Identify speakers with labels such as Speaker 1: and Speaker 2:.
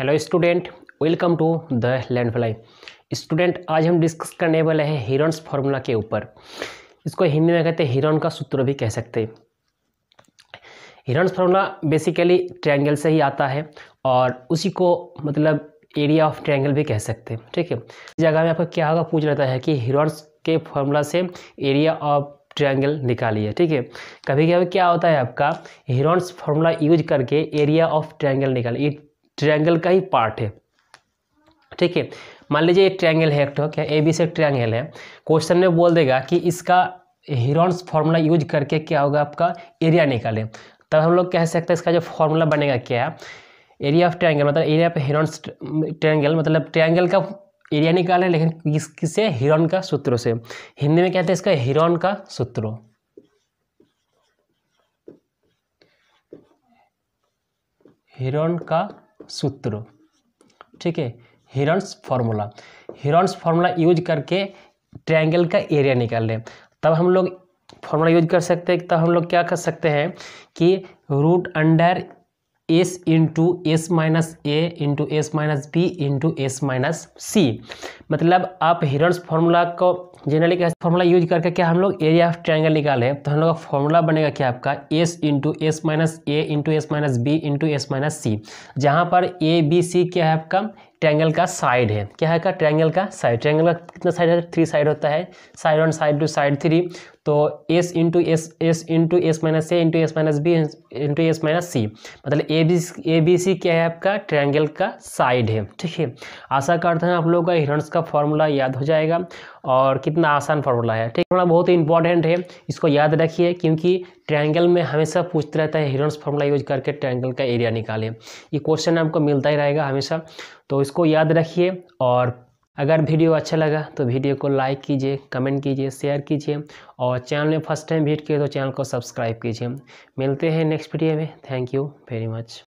Speaker 1: hello student welcome to the Landfly student आज हम discuss करने वाले हैं हिरन्स फार्मूला के ऊपर इसको हिंदी में कहते हैं हिरन का सूत्र भी कह सकते हैं हिरन्स फार्मूला बेसिकली ट्रायंगल से ही आता है और उसी को मतलब एरिया ऑफ ट्रायंगल भी कह सकते हैं ठीक है जगह में आपको क्या होगा पूछ रहता है कि हिरन्स के फार्मूला से एरिया ऑफ ट्रायंगल निकालिए ठीक है कभी कभी क्या होता है आपका हिरन्स फार्मूला यूज करके एरिया ऑफ ट्रायंगल निकालिए ट्रायंगल का ही पार्ट है ठीक है मान लीजिए एक ट्रायंगल है एक ठोक है ए बी से ट्रायंगल है क्वेश्चन में बोल देगा कि इसका हिरोन्स फॉर्मूला यूज करके क्या होगा आपका एरिया निकालें तब हम लोग कह सकते हैं इसका जो फॉर्मूला बनेगा क्या है एरिया ऑफ ट्रायंगल मतलब एरिया ऑफ हिरोन्स ट्रायंगल मतलब ट्रायंगल का एरिया निकाले लेकिन किस किसे हिरोन का सूत्रों से हिंदी में कहते हैं इसका हिरोन का सूत्रों हिरोन का सूत्र ठीक है Heron's formula Heron's formula use करके ट्रायंगल का एरिया निकाल लें तब हम लोग फार्मूला यूज कर सकते हैं तब हम लोग क्या कर सकते हैं कि root under S into S minus A into S minus B into S minus C मतलब आप हिरण्स फॉर्मूला को जनरली कैसे फार्मूला यूज करके क्या हम लोग एरिया ऑफ ट्रायंगल निकाले तो हम लोग का फॉर्मूला बनेगा क्या आपका S into S minus A into S minus B into S minus C जहाँ पर ए बी सी क्या है आपका ट्रायंगल का साइड है क्या है का ट्रायंगल का साइड ट्रायंगल का कितना साइड है थ्री साइड होता है side one side two side three तो S into S S into S minus A into S minus B into S minus C मतलब A B A B C क्या है आपका ट्रायंगल का side है ठीक है आशा करते हैं आप लोगों का हिरण्स का फॉर्मूला याद हो जाएगा और कितना आसान फार्मूला है ठीक है बहुत ही इंपॉर्टेंट है इसको याद रखिए क्योंकि ट्रायंगल में हमेशा पूछता रहता है हिरण्स फार्मूला यूज करके ट्रायंगल का एरिया निकालें ये क्वेश्चन आपको मिलता ही रहेगा हमेशा तो इसको याद रखिए और अगर वीडियो अच्छा लगा तो वीडियो को लाइक कीजिए कमेंट कीजिए शेयर कीजिए और चैनल में फर्स्ट टाइम विजिट किए तो चैनल को सब्सक्राइब कीजिए मिलते हैं नेक्स्ट वीडियो में थैंक यू वेरी मच